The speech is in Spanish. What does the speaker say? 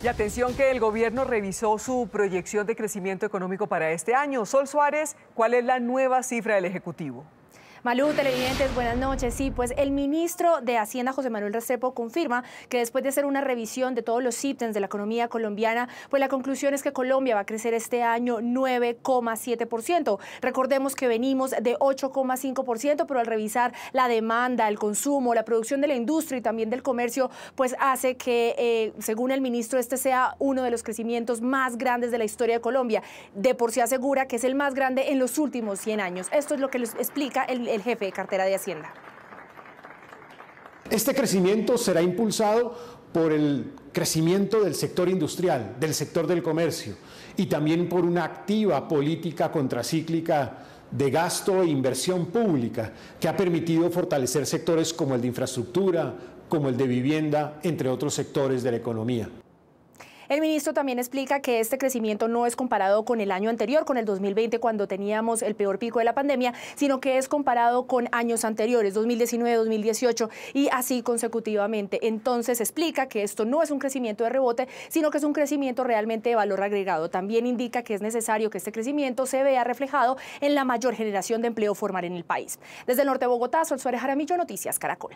Y atención que el gobierno revisó su proyección de crecimiento económico para este año. Sol Suárez, ¿cuál es la nueva cifra del Ejecutivo? Malú, televidentes, buenas noches. Sí, pues el ministro de Hacienda, José Manuel Restrepo, confirma que después de hacer una revisión de todos los ítems de la economía colombiana, pues la conclusión es que Colombia va a crecer este año 9,7%. Recordemos que venimos de 8,5%, pero al revisar la demanda, el consumo, la producción de la industria y también del comercio, pues hace que, eh, según el ministro, este sea uno de los crecimientos más grandes de la historia de Colombia. De por sí asegura que es el más grande en los últimos 100 años. Esto es lo que les explica el el, jefe de cartera de Hacienda. Este crecimiento será impulsado por el crecimiento del sector industrial, del sector del comercio y también por una activa política contracíclica de gasto e inversión pública que ha permitido fortalecer sectores como el de infraestructura, como el de vivienda, entre otros sectores de la economía. El ministro también explica que este crecimiento no es comparado con el año anterior, con el 2020, cuando teníamos el peor pico de la pandemia, sino que es comparado con años anteriores, 2019, 2018 y así consecutivamente. Entonces explica que esto no es un crecimiento de rebote, sino que es un crecimiento realmente de valor agregado. También indica que es necesario que este crecimiento se vea reflejado en la mayor generación de empleo formal en el país. Desde el norte de Bogotá, Sol Suárez Jaramillo, Noticias Caracol.